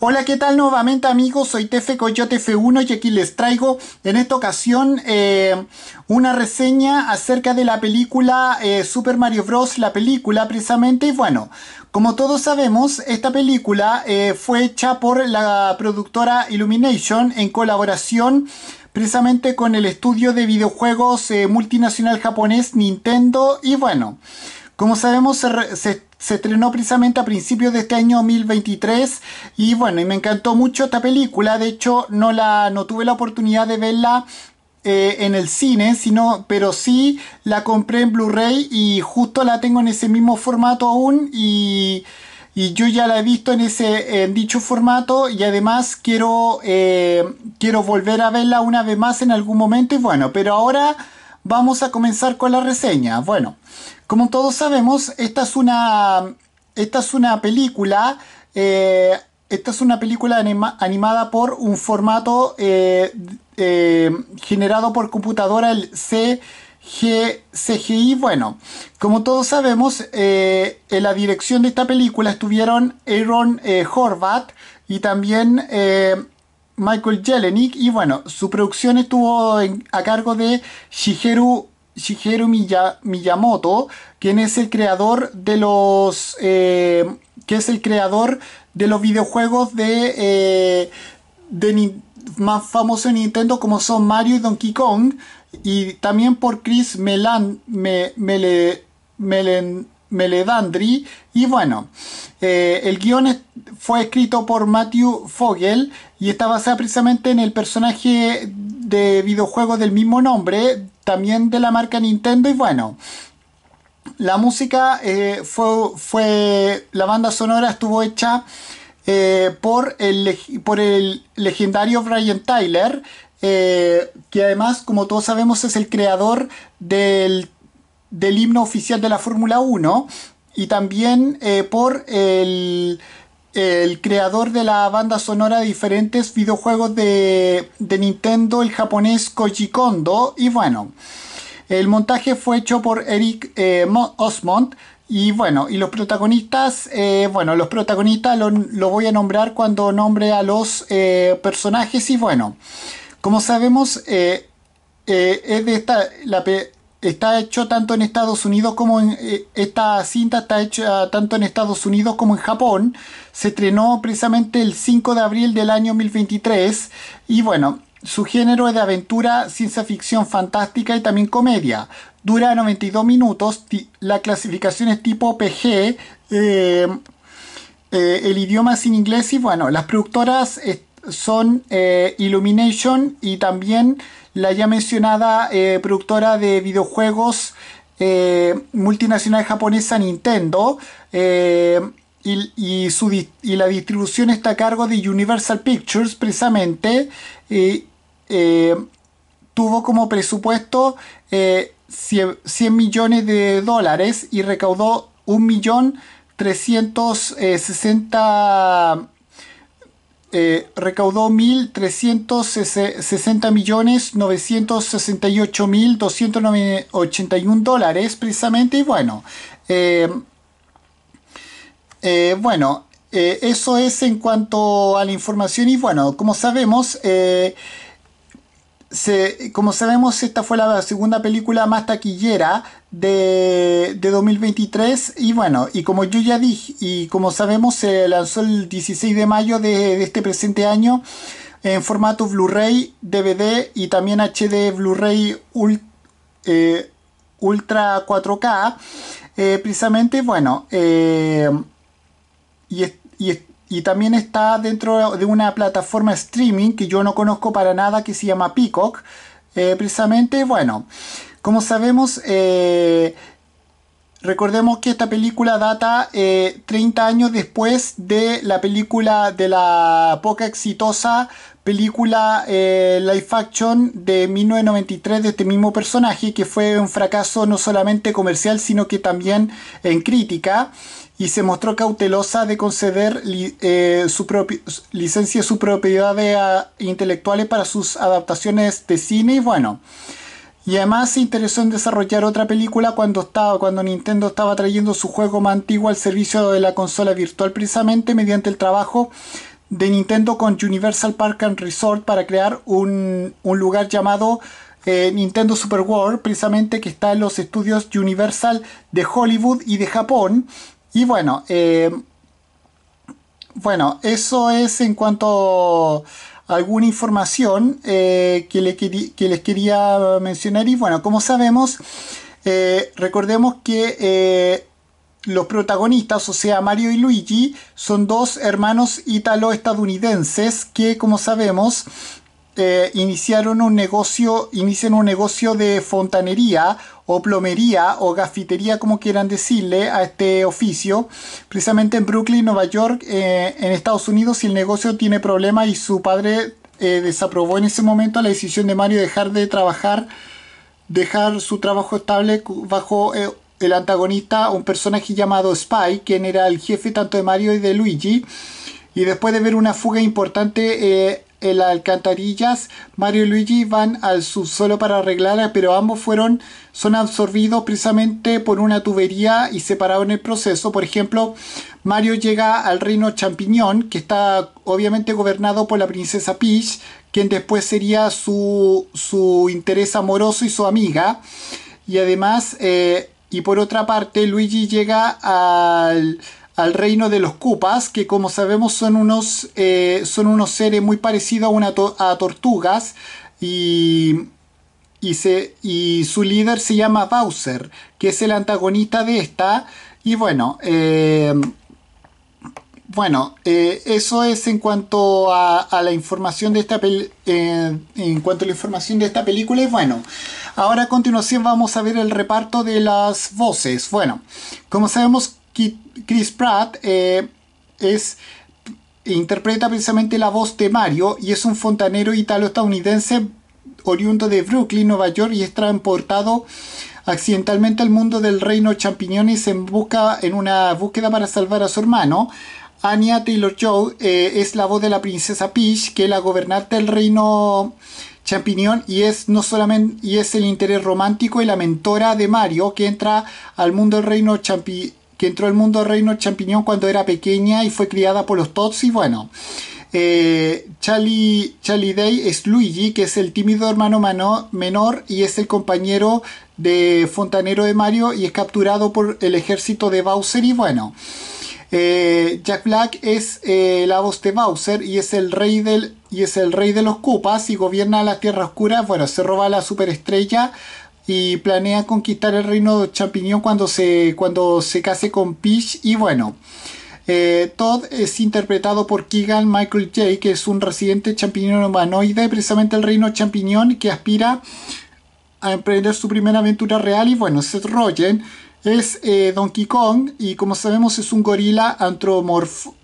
Hola, ¿qué tal nuevamente amigos? Soy Tefe Coyote F1 y aquí les traigo en esta ocasión eh, una reseña acerca de la película eh, Super Mario Bros. La película precisamente y bueno, como todos sabemos, esta película eh, fue hecha por la productora Illumination en colaboración precisamente con el estudio de videojuegos multinacional japonés Nintendo y bueno, como sabemos se, se se estrenó precisamente a principios de este año 2023 y bueno, me encantó mucho esta película. De hecho, no, la, no tuve la oportunidad de verla eh, en el cine, sino, pero sí la compré en Blu-ray y justo la tengo en ese mismo formato aún y, y yo ya la he visto en ese en dicho formato y además quiero eh, quiero volver a verla una vez más en algún momento y bueno, pero ahora vamos a comenzar con la reseña. Bueno. Como todos sabemos, esta es una, esta es una película... Eh, esta es una película animada por un formato eh, eh, generado por computadora, el CG, CGI. Bueno, como todos sabemos, en la dirección de esta película estuvieron Aaron Horvath y también Michael Jelenic. Y bueno, su producción estuvo a cargo de Shigeru Shigeru Miyamoto, quien es el creador de los... Eh, que es el creador de los videojuegos de, eh, de más famosos de Nintendo como son Mario y Donkey Kong, y también por Chris Melan, me, melen, Meledandri. Y bueno, eh, el guión fue escrito por Matthew Fogel y está basado precisamente en el personaje de videojuego del mismo nombre, también de la marca Nintendo. Y bueno, la música eh, fue, fue, la banda sonora estuvo hecha eh, por, el, por el legendario Brian Tyler. que además, como todos sabemos, es el creador del del himno oficial de la Fórmula 1 y también eh, por el, el, creador de la banda sonora de diferentes videojuegos de, Nintendo, el japonés Koji Kondo. Y bueno, el montaje fue hecho por Eric eh, Osmond. Y bueno, y los protagonistas, eh, bueno, los protagonistas los lo voy a nombrar cuando nombre a los personajes. Y bueno, como sabemos, es de esta, la, está hecho tanto en Estados Unidos como en eh, esta cinta está hecha tanto en Estados Unidos como en Japón. Se estrenó precisamente el 5 de abril del año 2023 y bueno, su género es de aventura, ciencia ficción fantástica y también comedia. Dura 92 minutos, la clasificación es tipo PG, eh, eh, el idioma es en inglés y bueno, las productoras son eh, Illumination y también la ya mencionada eh, productora de videojuegos eh, multinacional japonesa Nintendo. Y, y, la distribución está a cargo de Universal Pictures precisamente. tuvo como presupuesto 100, 100 millones de dólares y recaudó 1.360.000 eh, recaudó 1.360.968.281 dólares precisamente y bueno, eh, eh, bueno, eso es en cuanto a la información y bueno, como sabemos, como sabemos, esta fue la segunda película más taquillera de, 2023 y bueno, y como yo ya dije, y como sabemos, se lanzó el 16 de mayo de, este presente año en formato Blu-ray, DVD y también HD Blu-ray eh, Ultra 4K. Eh, precisamente, bueno, eh, y, y, y también está dentro de una plataforma streaming que yo no conozco para nada que se llama Peacock. Eh, precisamente, bueno, como sabemos, eh, recordemos que esta película data 30 eh, años después de la película de la poca exitosa película Life Action de 1993 de este mismo personaje que fue un fracaso no solamente comercial sino que también en crítica y se mostró cautelosa de conceder licencia eh, su su propiedad ah, intelectuales para sus adaptaciones de cine y bueno. Y además se interesó en desarrollar otra película cuando estaba, cuando Nintendo estaba trayendo su juego más antiguo al servicio de la consola virtual precisamente mediante el trabajo de Nintendo con Universal Park and Resort para crear un, lugar llamado eh, Nintendo Super World, precisamente que está en los estudios Universal de Hollywood y de Japón, y bueno, eh, bueno, eso es en cuanto a alguna información eh, que, les quería mencionar. Y bueno, como sabemos, eh, recordemos que los protagonistas, o sea, Mario y Luigi, son dos hermanos italo estadounidenses que, como sabemos, eh, iniciaron un negocio, inician un negocio de fontanería o plomería o gafitería, como quieran decirle, a este oficio, precisamente en Brooklyn, Nueva York, eh, en Estados Unidos, y el negocio tiene problemas y su padre eh, desaprobó en ese momento la decisión de Mario dejar de trabajar, dejar su trabajo estable bajo el antagonista, un personaje llamado Spy, quien era el jefe tanto de Mario y de Luigi. Y después de ver una fuga importante en las alcantarillas. Mario y Luigi van al subsuelo para arreglarla, pero ambos fueron, son absorbidos precisamente por una tubería y separados en el proceso. Por ejemplo, Mario llega al reino champiñón, que está obviamente gobernado por la princesa Peach, quien después sería su, su interés amoroso y su amiga. Y además, eh, y por otra parte, Luigi llega al al reino de los cupas, que como sabemos son unos, eh, son unos seres muy parecidos a, una a tortugas y, y, su líder se llama Bowser, que es el antagonista de esta. Y bueno, eh, bueno, eh, eso es en cuanto a, la información de esta en cuanto a la información de esta película. Y bueno, ahora a continuación vamos a ver el reparto de las voces. Bueno, como sabemos Chris Pratt eh, interpreta precisamente la voz de Mario y es un fontanero italo-estadounidense oriundo de Brooklyn, Nueva York y es transportado accidentalmente al mundo del reino y se busca en una búsqueda para salvar a su hermano. Anya Taylor-Joe eh, es la voz de la princesa Peach, que es la gobernante del reino champiñón y es no solamente y es el interés romántico y la mentora de Mario que entra al mundo del reino champiñón que entró al mundo reino champiñón cuando era pequeña y fue criada por los Tots y bueno. Eh, Charlie, Day es Luigi, que es el tímido hermano menor y es el compañero de Fontanero de Mario y es capturado por el ejército de Bowser y bueno. Eh, Jack Black es eh, la voz de Bowser y es el rey del y es el rey de los Cupas y gobierna las Tierra oscuras. Bueno, se roba la superestrella y planea conquistar el reino de Champiñón cuando se, cuando se case con Peach y bueno. Eh, Todd es interpretado por Keegan Michael J. que es un residente champiñón humanoide, precisamente el reino champiñón, que aspira a emprender su primera aventura real. Y bueno, Seth Rogen es eh, Donkey Kong y como sabemos es un gorila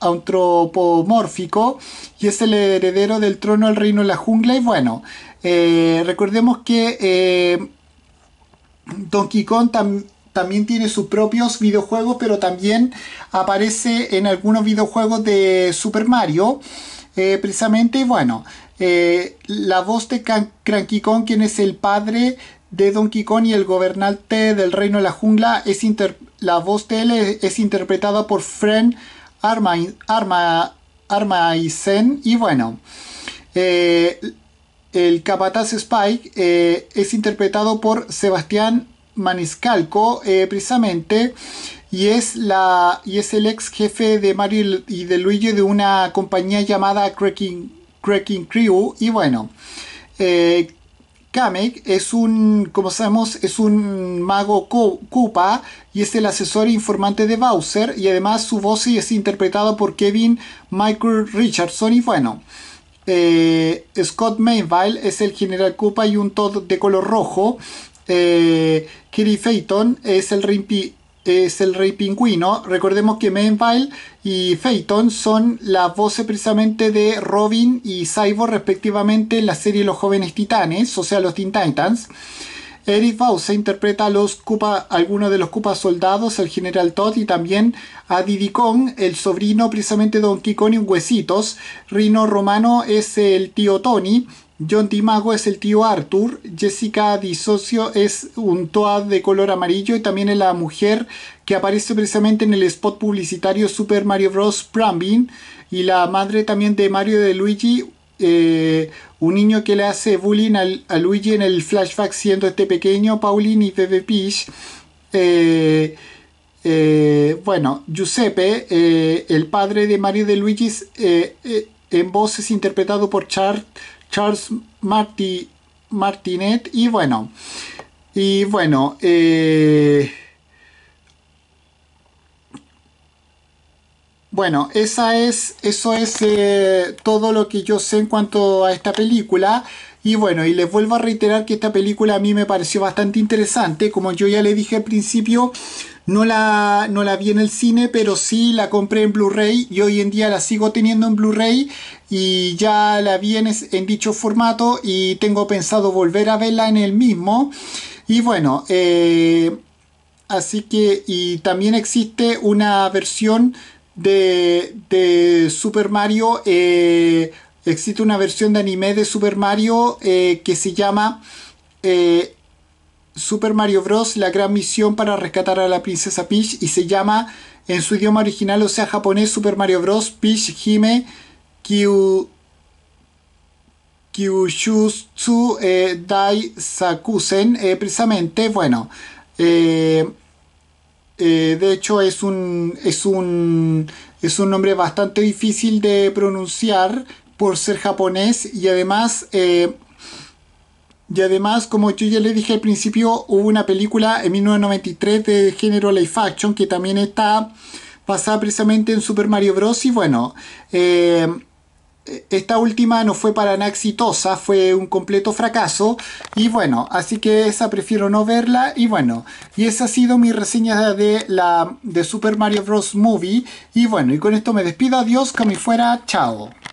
antropomórfico y es el heredero del trono del reino de la jungla. Y bueno, eh, recordemos que Donkey Kong también tiene sus propios videojuegos, pero también aparece en algunos videojuegos de Super Mario. Eh, precisamente, bueno, eh, la voz de Cranky Kong, quien es el padre de Donkey Kong y el gobernante del reino de la jungla, es la voz de él es, interpretada por Fren Arma, Arma, Armaisen. Y bueno, eh, el capataz Spike eh, es interpretado por Sebastián Maniscalco, eh, precisamente, y es, la, y es el ex jefe de Mario y de Luigi de una compañía llamada Cracking, Cracking Crew. Y bueno, eh, Kamek es un, como sabemos, es un mago Koopa y es el asesor informante de Bowser y además su voz es interpretado por Kevin Michael Richardson y bueno, eh, Scott Mayville es el general Koopa y un Todd de color rojo. Eh, Kelly Phaeton es el es el rey pingüino. Recordemos que Mainville y Phaeton son las voces precisamente de Robin y Cyborg respectivamente en la serie Los Jóvenes Titanes, o sea, los Teen Titans. Eric Bausa interpreta a los Cupa algunos de los Cupa soldados, el general Todd y también a Diddy Kong, el sobrino precisamente de Donkey Kong y Huesitos. Rino Romano es el tío Tony. John Timago es el tío Arthur, Jessica Disocio es un Toad de color amarillo y también es la mujer que aparece precisamente en el spot publicitario Super Mario Bros. Brambin y la madre también de Mario de Luigi, eh, un niño que le hace bullying a Luigi en el flashback siendo este pequeño Paulini Bebe Peach. Eh, eh, bueno, Giuseppe, el padre de Mario de Luigi, en voz es interpretado por Charles Martinet. Y bueno, y bueno, eh, Bueno, esa es, eso es eh, todo lo que yo sé en cuanto a esta película. Y bueno, y les vuelvo a reiterar que esta película a mí me pareció bastante interesante. Como yo ya le dije al principio, no la, no la vi en el cine, pero sí la compré en Blu-ray y hoy en día la sigo teniendo en Blu-ray y ya la vi en, dicho formato y tengo pensado volver a verla en el mismo. Y bueno, eh, así que y también existe una versión de, Super Mario. Eh, existe una versión de anime de Super Mario eh, que se llama eh, Super Mario Bros. La gran misión para rescatar a la princesa Peach y se llama en su idioma original, o sea japonés, Super Mario Bros. Peach Hime Kyu, Kyushutsu Dai Sakusen. precisamente, bueno. Eh, de hecho, es un, es, un, es un nombre bastante difícil de pronunciar por ser japonés y además... Eh, y además, como yo ya le dije al principio, hubo una película en 1993 de género Life action que también está basada precisamente en Super Mario Bros. Y bueno, eh, esta última no fue para nada exitosa, fue un completo fracaso y bueno, así que esa prefiero no verla y bueno, y esa ha sido mi reseña de la de Super Mario Bros. Movie y bueno, y con esto me despido, adiós, que me fuera, chao.